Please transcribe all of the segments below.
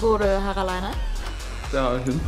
Går du her Det hun.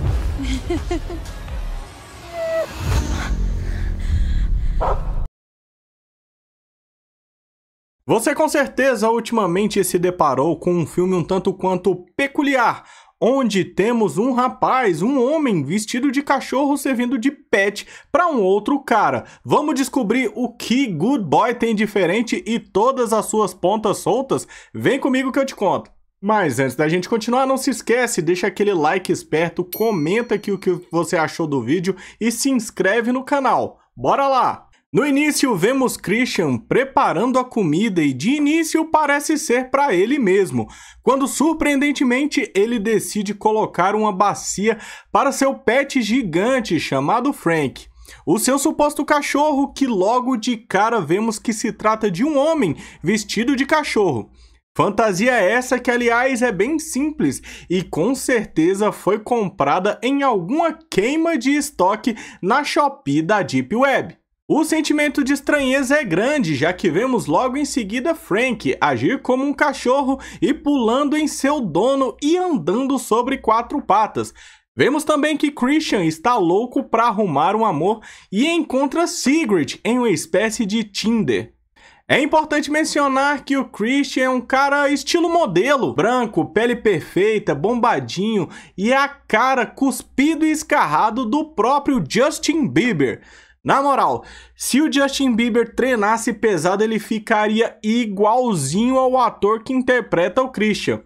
Você com certeza ultimamente se deparou com um filme um tanto quanto peculiar, onde temos um rapaz, um homem vestido de cachorro servindo de pet para um outro cara. Vamos descobrir o que Good Boy tem diferente e todas as suas pontas soltas? Vem comigo que eu te conto. Mas antes da gente continuar, não se esquece, deixa aquele like esperto, comenta aqui o que você achou do vídeo e se inscreve no canal. Bora lá! No início, vemos Christian preparando a comida e de início parece ser para ele mesmo, quando surpreendentemente ele decide colocar uma bacia para seu pet gigante chamado Frank. O seu suposto cachorro, que logo de cara vemos que se trata de um homem vestido de cachorro. Fantasia é essa que, aliás, é bem simples e com certeza foi comprada em alguma queima de estoque na Shopee da Deep Web. O sentimento de estranheza é grande, já que vemos logo em seguida Frank agir como um cachorro e pulando em seu dono e andando sobre quatro patas. Vemos também que Christian está louco para arrumar um amor e encontra Sigrid em uma espécie de Tinder. É importante mencionar que o Christian é um cara estilo modelo, branco, pele perfeita, bombadinho e a cara cuspido e escarrado do próprio Justin Bieber. Na moral, se o Justin Bieber treinasse pesado, ele ficaria igualzinho ao ator que interpreta o Christian.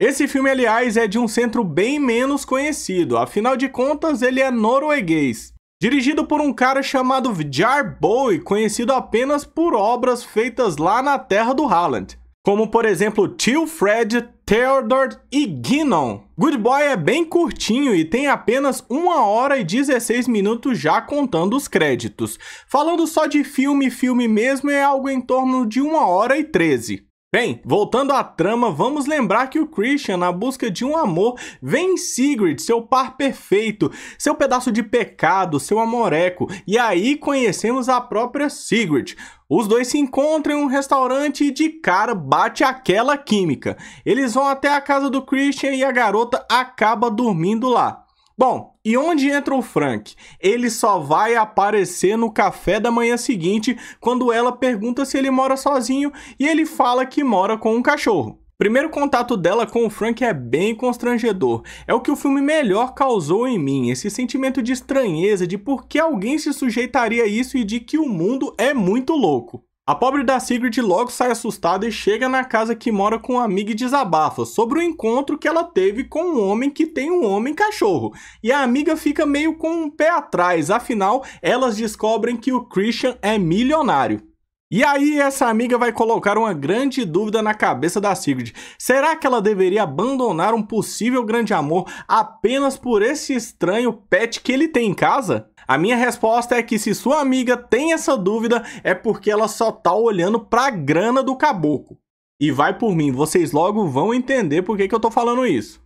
Esse filme, aliás, é de um centro bem menos conhecido, afinal de contas, ele é norueguês. Dirigido por um cara chamado Jar Bowie, conhecido apenas por obras feitas lá na terra do Haaland, como por exemplo Tio Fred, Theodore e Guinon. Good Boy é bem curtinho e tem apenas 1 hora e 16 minutos já contando os créditos. Falando só de filme, filme mesmo é algo em torno de 1 hora e 13. Bem, voltando à trama, vamos lembrar que o Christian, na busca de um amor, vem em Sigrid, seu par perfeito, seu pedaço de pecado, seu amoreco, e aí conhecemos a própria Sigrid. Os dois se encontram em um restaurante e de cara bate aquela química. Eles vão até a casa do Christian e a garota acaba dormindo lá. Bom, e onde entra o Frank? Ele só vai aparecer no café da manhã seguinte quando ela pergunta se ele mora sozinho e ele fala que mora com um cachorro. Primeiro contato dela com o Frank é bem constrangedor. É o que o filme melhor causou em mim, esse sentimento de estranheza, de por que alguém se sujeitaria a isso e de que o mundo é muito louco. A pobre da Sigrid logo sai assustada e chega na casa que mora com um amigo e desabafa sobre o encontro que ela teve com um homem que tem um homem cachorro. E a amiga fica meio com um pé atrás, afinal, elas descobrem que o Christian é milionário. E aí, essa amiga vai colocar uma grande dúvida na cabeça da Sigrid. Será que ela deveria abandonar um possível grande amor apenas por esse estranho pet que ele tem em casa? A minha resposta é que se sua amiga tem essa dúvida, é porque ela só tá olhando pra grana do caboclo. E vai por mim, vocês logo vão entender por que, que eu tô falando isso.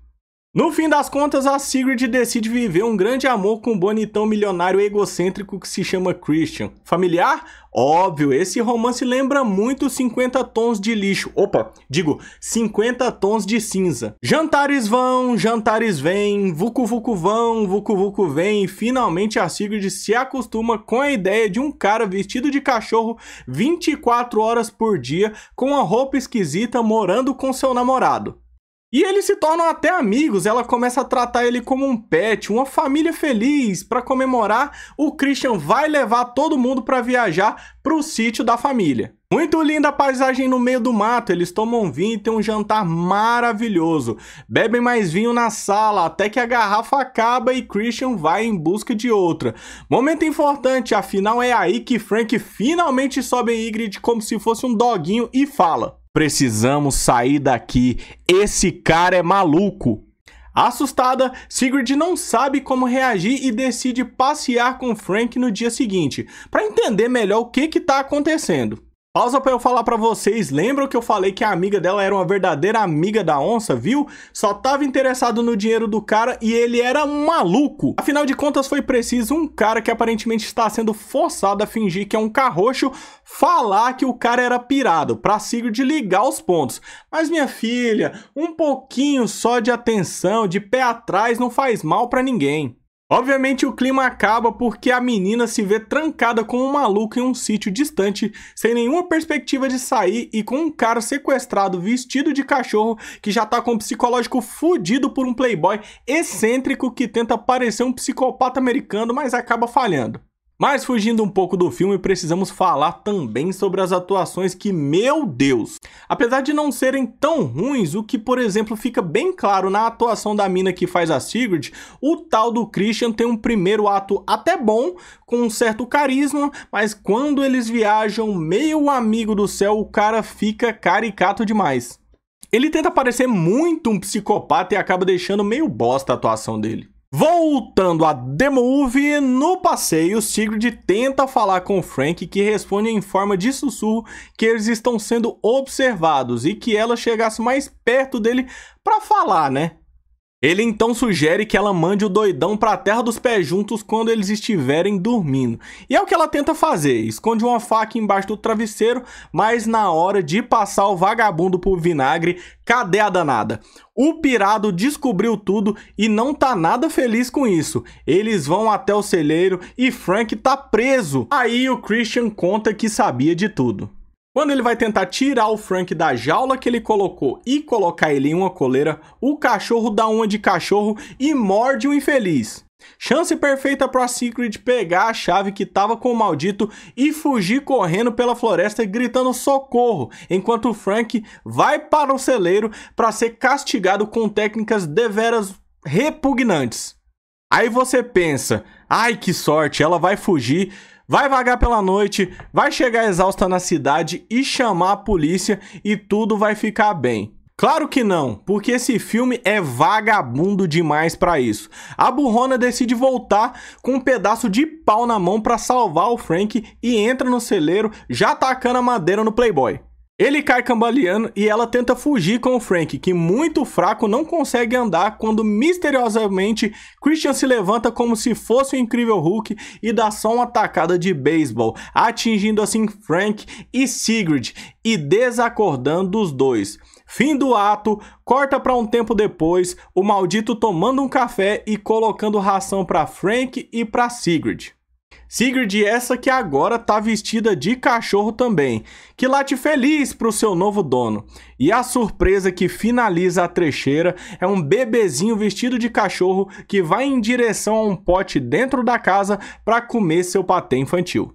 No fim das contas, a Sigrid decide viver um grande amor com um bonitão milionário egocêntrico que se chama Christian. Familiar? Óbvio, esse romance lembra muito 50 tons de lixo. Opa, digo, 50 tons de cinza. Jantares vão, jantares vêm, vucu vucu vão, vucu vucu vem, e finalmente a Sigrid se acostuma com a ideia de um cara vestido de cachorro 24 horas por dia, com uma roupa esquisita, morando com seu namorado. E eles se tornam até amigos, ela começa a tratar ele como um pet, uma família feliz. Para comemorar, o Christian vai levar todo mundo para viajar para o sítio da família. Muito linda a paisagem no meio do mato, eles tomam vinho e tem um jantar maravilhoso. Bebem mais vinho na sala, até que a garrafa acaba e Christian vai em busca de outra. Momento importante, afinal é aí que Frank finalmente sobe em Ingrid como se fosse um doguinho e fala. Precisamos sair daqui. Esse cara é maluco. Assustada, Sigrid não sabe como reagir e decide passear com Frank no dia seguinte, para entender melhor o que está acontecendo. Pausa para eu falar para vocês. Lembram que eu falei que a amiga dela era uma verdadeira amiga da onça, viu? Só tava interessado no dinheiro do cara e ele era um maluco. Afinal de contas, foi preciso um cara que aparentemente está sendo forçado a fingir que é um carroxo falar que o cara era pirado para Sigrid ligar os pontos. Mas minha filha, um pouquinho só de atenção, de pé atrás não faz mal para ninguém. Obviamente o clima acaba porque a menina se vê trancada com um maluco em um sítio distante, sem nenhuma perspectiva de sair e com um cara sequestrado vestido de cachorro que já tá com um psicológico fudido por um playboy excêntrico que tenta parecer um psicopata americano, mas acaba falhando. Mas fugindo um pouco do filme, precisamos falar também sobre as atuações que, meu Deus! Apesar de não serem tão ruins, o que, por exemplo, fica bem claro na atuação da mina que faz a Sigrid, o tal do Christian tem um primeiro ato até bom, com um certo carisma, mas quando eles viajam, meio amigo do céu, o cara fica caricato demais. Ele tenta parecer muito um psicopata e acaba deixando meio bosta a atuação dele. Voltando a The Movie, no passeio, Sigrid tenta falar com Frank, que responde em forma de sussurro que eles estão sendo observados e que ela chegasse mais perto dele para falar, né? Ele então sugere que ela mande o doidão para a terra dos pés juntos quando eles estiverem dormindo. E é o que ela tenta fazer, esconde uma faca embaixo do travesseiro, mas na hora de passar o vagabundo por vinagre, cadê a danada? O pirado descobriu tudo e não tá nada feliz com isso. Eles vão até o celeiro e Frank tá preso. Aí o Christian conta que sabia de tudo. Quando ele vai tentar tirar o Frank da jaula que ele colocou e colocar ele em uma coleira, o cachorro dá uma de cachorro e morde o infeliz. Chance perfeita para a Secret pegar a chave que estava com o maldito e fugir correndo pela floresta gritando socorro, enquanto o Frank vai para o celeiro para ser castigado com técnicas deveras repugnantes. Aí você pensa, ai que sorte, ela vai fugir, vai vagar pela noite, vai chegar exausta na cidade e chamar a polícia e tudo vai ficar bem. Claro que não, porque esse filme é vagabundo demais para isso. A burrona decide voltar com um pedaço de pau na mão para salvar o Frank e entra no celeiro já tacando a madeira no Playboy. Ele cai cambaleando e ela tenta fugir com o Frank, que muito fraco não consegue andar quando misteriosamente Christian se levanta como se fosse o um incrível Hulk e dá só uma tacada de beisebol, atingindo assim Frank e Sigrid e desacordando os dois. Fim do ato, corta para um tempo depois, o maldito tomando um café e colocando ração para Frank e para Sigrid. Sigrid, essa que agora tá vestida de cachorro também, que late feliz pro seu novo dono. E a surpresa que finaliza a trecheira é um bebezinho vestido de cachorro que vai em direção a um pote dentro da casa para comer seu patê infantil.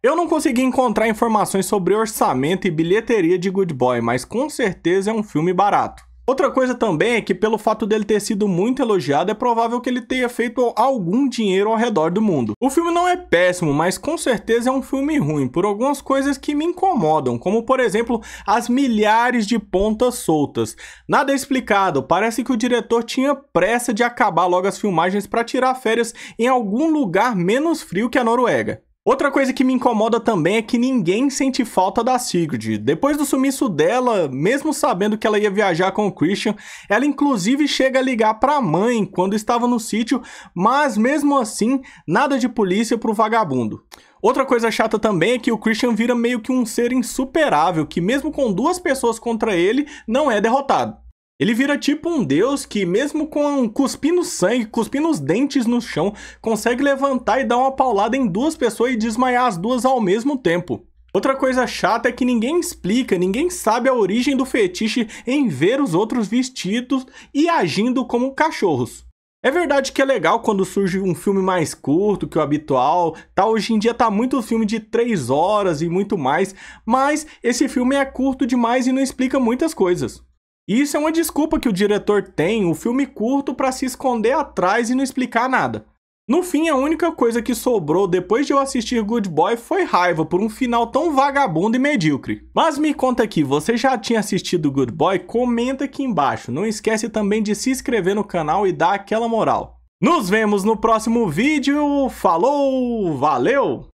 Eu não consegui encontrar informações sobre orçamento e bilheteria de Good Boy, mas com certeza é um filme barato. Outra coisa também é que, pelo fato dele ter sido muito elogiado, é provável que ele tenha feito algum dinheiro ao redor do mundo. O filme não é péssimo, mas com certeza é um filme ruim, por algumas coisas que me incomodam, como por exemplo as milhares de pontas soltas. Nada explicado, parece que o diretor tinha pressa de acabar logo as filmagens para tirar férias em algum lugar menos frio que a Noruega. Outra coisa que me incomoda também é que ninguém sente falta da Sigrid. Depois do sumiço dela, mesmo sabendo que ela ia viajar com o Christian, ela inclusive chega a ligar para a mãe quando estava no sítio, mas mesmo assim, nada de polícia pro vagabundo. Outra coisa chata também é que o Christian vira meio que um ser insuperável, que mesmo com duas pessoas contra ele, não é derrotado. Ele vira tipo um deus que, mesmo com cuspindo sangue, cuspindo os dentes no chão, consegue levantar e dar uma paulada em duas pessoas e desmaiar as duas ao mesmo tempo. Outra coisa chata é que ninguém explica, ninguém sabe a origem do fetiche em ver os outros vestidos e agindo como cachorros. É verdade que é legal quando surge um filme mais curto que o habitual, tá? Hoje em dia tá muito filme de 3 horas e muito mais, mas esse filme é curto demais e não explica muitas coisas. Isso é uma desculpa que o diretor tem, o filme curto, para se esconder atrás e não explicar nada. No fim, a única coisa que sobrou depois de eu assistir Good Boy foi raiva por um final tão vagabundo e medíocre. Mas me conta aqui, você já tinha assistido Good Boy? Comenta aqui embaixo. Não esquece também de se inscrever no canal e dar aquela moral. Nos vemos no próximo vídeo. Falou, valeu!